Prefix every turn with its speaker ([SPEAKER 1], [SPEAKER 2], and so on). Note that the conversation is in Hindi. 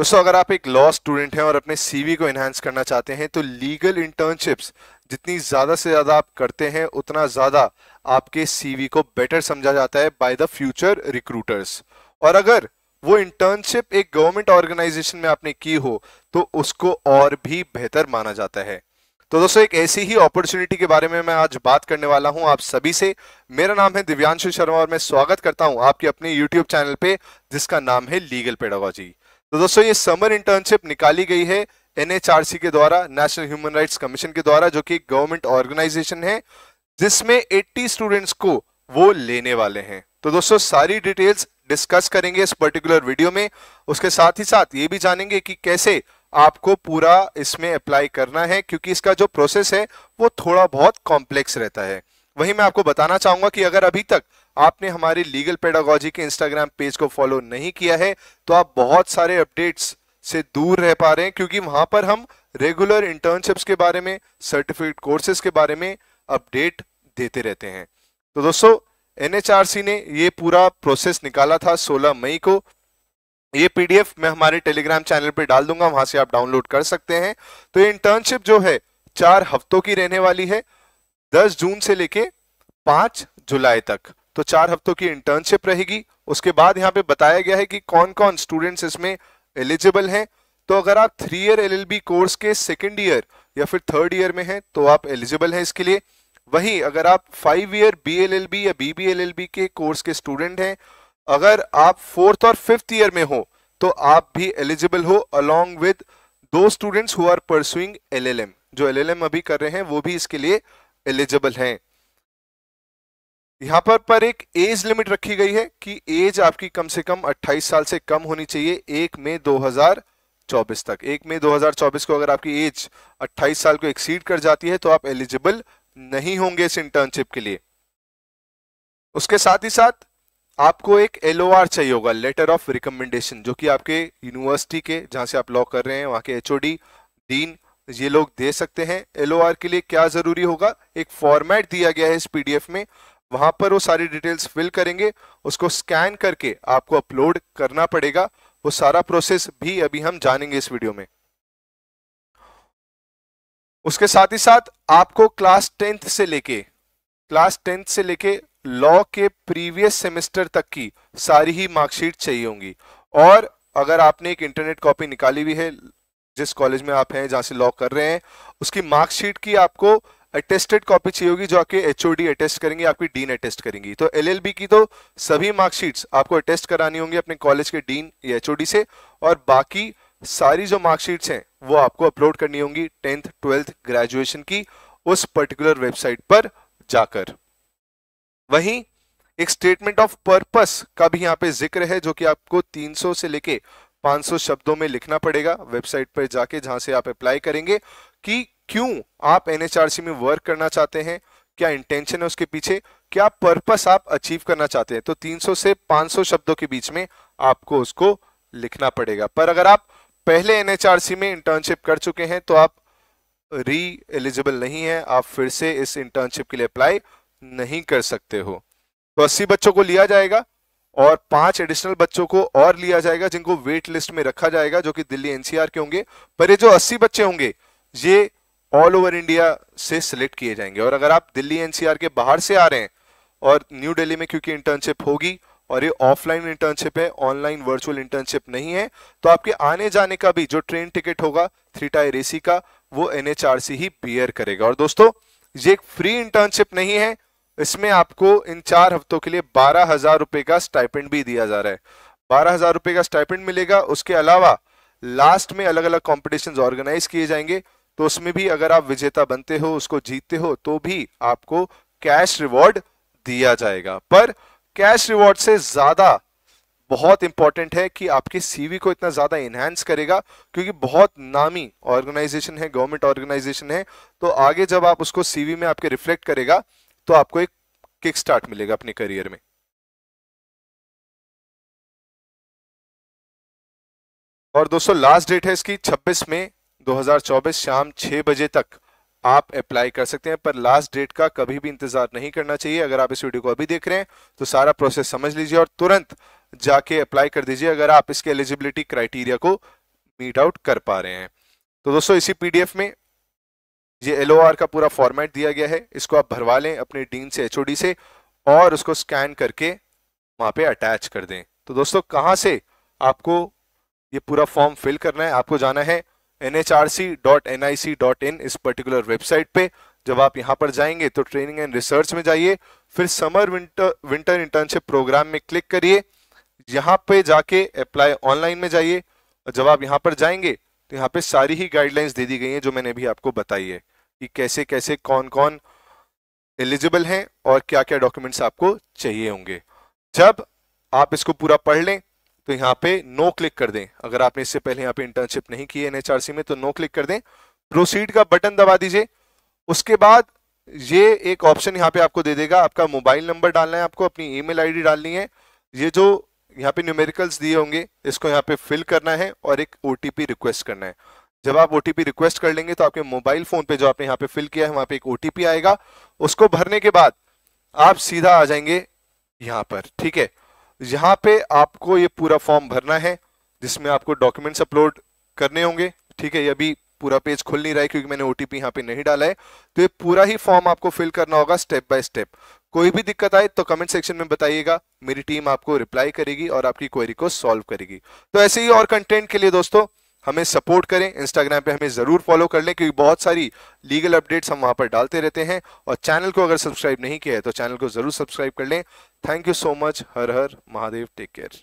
[SPEAKER 1] दोस्तों अगर आप एक लॉ स्टूडेंट हैं और अपने सीवी को इन्हांस करना चाहते हैं तो लीगल इंटर्नशिप्स जितनी ज़्यादा से ज़्यादा आप करते हैं उतना ज़्यादा आपके सीवी को बेटर समझा जाता है बाय द फ्यूचर रिक्रूटर्स और अगर वो इंटर्नशिप एक गवर्नमेंट ऑर्गेनाइजेशन में आपने की हो तो उसको और भी बेहतर माना जाता है तो दोस्तों एक ऐसी ही अपॉर्चुनिटी के बारे में मैं आज बात करने वाला हूं आप सभी से मेरा नाम है दिव्यांशु शर्मा और मैं स्वागत करता हूं आपके अपने यूट्यूब चैनल पे जिसका नाम है लीगल पेडोलॉजी तो दोस्तों ये समर इंटर्नशिप निकाली गई है एनएचआरसी के द्वारा नेशनल ह्यूमन राइट्स कमीशन के द्वारा जो कि गवर्नमेंट ऑर्गेनाइजेशन है जिसमें 80 स्टूडेंट्स को वो लेने वाले हैं तो दोस्तों सारी डिटेल्स डिस्कस करेंगे इस पर्टिकुलर वीडियो में उसके साथ ही साथ ये भी जानेंगे कि कैसे आपको पूरा इसमें अप्लाई करना है क्योंकि इसका जो प्रोसेस है वो थोड़ा बहुत कॉम्प्लेक्स रहता है वही मैं आपको बताना चाहूंगा कि अगर अभी तक आपने हमारे लीगल पेडागोजी के इंस्टाग्राम पेज को फॉलो नहीं किया है तो आप बहुत सारे अपडेट्स से दूर रह पा रहे हैं क्योंकि वहां पर हम रेगुलर इंटर्नशिप्स के बारे में सर्टिफिकेट कोर्सेज के बारे में अपडेट देते रहते हैं तो दोस्तों एनएचआरसी ने ये पूरा प्रोसेस निकाला था 16 मई को ये पीडीएफ मैं हमारे टेलीग्राम चैनल पर डाल दूंगा वहां से आप डाउनलोड कर सकते हैं तो ये इंटर्नशिप जो है चार हफ्तों की रहने वाली है 10 जून से लेके 5 जुलाई तक तो चार हफ्तों की इंटर्नशिप रहेगी उसके बाद यहाँ पे बताया गया है कि कौन कौन स्टूडेंट्स इसमें एलिजिबल हैं तो अगर आप थ्री ईयर एलएलबी कोर्स के सेकेंड ईयर या फिर थर्ड ईयर में हैं तो आप एलिजिबल हैं इसके लिए वहीं अगर आप फाइव ईयर बी या बी के कोर्स के स्टूडेंट हैं अगर आप फोर्थ और फिफ्थ ईयर में हो तो आप भी एलिजिबल हो अलॉन्ग विद दो students who are pursuing M जो एम अभी कर रहे हैं वो भी इसके लिए एलिजिबल हैं यहां पर पर एक एज लिमिट रखी गई है कि एज आपकी कम से कम 28 साल से कम होनी चाहिए एक मई 2024 तक एक मई 2024 को अगर आपकी एज 28 साल को एक्सीड कर जाती है तो आप एलिजिबल नहीं होंगे इस इंटर्नशिप के लिए उसके साथ ही साथ आपको एक एल चाहिए होगा लेटर ऑफ रिकमेंडेशन जो कि आपके यूनिवर्सिटी के जहां से आप लॉ कर रहे हैं वहां के एच डीन तो ये लोग दे सकते हैं एल के लिए क्या ज़रूरी होगा एक फॉर्मेट दिया गया है इस पीडीएफ में वहां पर वो सारी डिटेल्स फिल करेंगे उसको स्कैन करके आपको अपलोड करना पड़ेगा वो सारा प्रोसेस भी अभी हम जानेंगे इस वीडियो में उसके साथ ही साथ आपको क्लास टेंथ से लेके क्लास टेंथ से लेके लॉ के प्रीवियस सेमेस्टर तक की सारी ही मार्कशीट चाहिए होंगी और अगर आपने एक इंटरनेट कॉपी निकाली हुई है जिस कॉलेज में आप हैं जहाँ से लॉ कर रहे हैं उसकी मार्कशीट की आपको अटेस्टेड कॉपी चाहिए होगी जो आपके एच अटेस्ट करेंगे आपकी डीन अटेस्ट करेंगी तो एल की तो सभी मार्कशीट्स आपको अटेस्ट करानी होंगी अपने कॉलेज के डीन या एच से और बाकी सारी जो मार्कशीट्स हैं वो आपको अपलोड करनी होंगी टेंथ ट्वेल्थ ग्रेजुएशन की उस पर्टिकुलर वेबसाइट पर जाकर वहीं एक स्टेटमेंट ऑफ पर्पस का भी यहाँ पे जिक्र है जो कि आपको 300 से लेके 500 शब्दों में लिखना पड़ेगा वेबसाइट पर जाके जहां से आप अप्लाई करेंगे कि क्यों आप एनएचआरसी में वर्क करना चाहते हैं क्या इंटेंशन है उसके पीछे क्या पर्पस आप अचीव करना चाहते हैं तो 300 से 500 शब्दों के बीच में आपको उसको लिखना पड़ेगा पर अगर आप पहले एनएचआरसी में इंटर्नशिप कर चुके हैं तो आप री एलिजिबल नहीं है आप फिर से इस इंटर्नशिप के लिए अप्लाई नहीं कर सकते हो तो अस्सी बच्चों को लिया जाएगा और पांच एडिशनल बच्चों को और लिया जाएगा जिनको वेट लिस्ट में रखा जाएगा जो कि दिल्ली एनसीआर के होंगे पर ये जो अस्सी बच्चे होंगे ये ऑल ओवर इंडिया से सिलेक्ट किए जाएंगे और अगर आप दिल्ली एनसीआर के बाहर से आ रहे हैं और न्यू दिल्ली में क्योंकि इंटर्नशिप होगी और ये ऑफलाइन इंटर्नशिप है ऑनलाइन वर्चुअल इंटर्नशिप नहीं है तो आपके आने जाने का भी जो ट्रेन टिकट होगा थ्री टायर एसी का वो एनएचआरसी ही बियर करेगा और दोस्तों ये एक फ्री इंटर्नशिप नहीं है इसमें आपको इन चार हफ्तों के लिए बारह हजार रुपए का स्टाइपेंड भी दिया जा रहा है बारह हजार रुपए का स्टाइपेंड मिलेगा उसके अलावा लास्ट में अलग अलग कॉम्पिटिशन ऑर्गेनाइज किए जाएंगे तो उसमें भी अगर आप विजेता बनते हो उसको जीतते हो तो भी आपको कैश रिवॉर्ड दिया जाएगा पर कैश रिवॉर्ड से ज्यादा बहुत इंपॉर्टेंट है कि आपके सीवी को इतना ज्यादा इनहेंस करेगा क्योंकि बहुत नामी ऑर्गेनाइजेशन है गवर्नमेंट ऑर्गेनाइजेशन है तो आगे जब आप उसको सीवी में आपके रिफ्लेक्ट करेगा तो आपको एक किक स्टार्ट मिलेगा अपने करियर में और दोस्तों लास्ट डेट है इसकी 26 में 2024 शाम 6 बजे तक आप अप्लाई कर सकते हैं पर लास्ट डेट का कभी भी इंतजार नहीं करना चाहिए अगर आप इस वीडियो को अभी देख रहे हैं तो सारा प्रोसेस समझ लीजिए और तुरंत जाके अप्लाई कर दीजिए अगर आप इसके एलिजिबिलिटी क्राइटेरिया को मीट आउट कर पा रहे हैं तो दोस्तों इसी पीडीएफ में ये एल का पूरा फॉर्मेट दिया गया है इसको आप भरवा लें अपने डीन से एच से और उसको स्कैन करके वहाँ पे अटैच कर दें तो दोस्तों कहाँ से आपको ये पूरा फॉर्म फिल करना है आपको जाना है nhRC.nic.in इस पर्टिकुलर वेबसाइट पे जब आप यहाँ पर जाएंगे तो ट्रेनिंग एंड रिसर्च में जाइए फिर summer winter winter internship programme में क्लिक करिए यहाँ पे जाके अप्लाई ऑनलाइन में जाइए और जब आप यहाँ पर जाएंगे तो यहाँ पे सारी ही गाइडलाइंस दे दी गई हैं जो मैंने अभी आपको बताई है कि कैसे कैसे कौन कौन एलिजिबल हैं और क्या क्या डॉक्यूमेंट्स आपको चाहिए होंगे जब आप इसको पूरा पढ़ लें तो यहाँ पे नो क्लिक कर दें अगर आपने इससे पहले यहाँ पे इंटर्नशिप नहीं की है एनएचआरसी में तो नो क्लिक कर दें प्रोसीड का बटन दबा दीजिए उसके बाद ये एक ऑप्शन यहाँ पे आपको दे देगा आपका मोबाइल नंबर डालना है आपको अपनी ईमेल आईडी डालनी है ये जो यहाँ पे न्यूमेरिकल्स दिए होंगे इसको यहाँ पे फिल करना है और एक ओटीपी रिक्वेस्ट करना है जब आप ओटीपी रिक्वेस्ट कर लेंगे तो आपके मोबाइल फोन पे जो आपने यहाँ पे फिल किया है वहां पे एक ओटीपी आएगा उसको भरने के बाद आप सीधा आ जाएंगे यहाँ पर ठीक है यहाँ पे आपको ये पूरा फॉर्म भरना है जिसमें आपको डॉक्यूमेंट्स अपलोड करने होंगे ठीक है ये अभी पूरा पेज खुल नहीं रहा है क्योंकि मैंने ओटीपी यहाँ पे नहीं डाला है तो ये पूरा ही फॉर्म आपको फिल करना होगा स्टेप बाय स्टेप कोई भी दिक्कत आए तो कमेंट सेक्शन में बताइएगा मेरी टीम आपको रिप्लाई करेगी और आपकी क्वेरी को सॉल्व करेगी तो ऐसे ही और कंटेंट के लिए दोस्तों हमें सपोर्ट करें इंस्टाग्राम पे हमें ज़रूर फॉलो कर लें क्योंकि बहुत सारी लीगल अपडेट्स हम वहाँ पर डालते रहते हैं और चैनल को अगर सब्सक्राइब नहीं किया है तो चैनल को ज़रूर सब्सक्राइब कर लें थैंक यू सो मच हर हर महादेव टेक केयर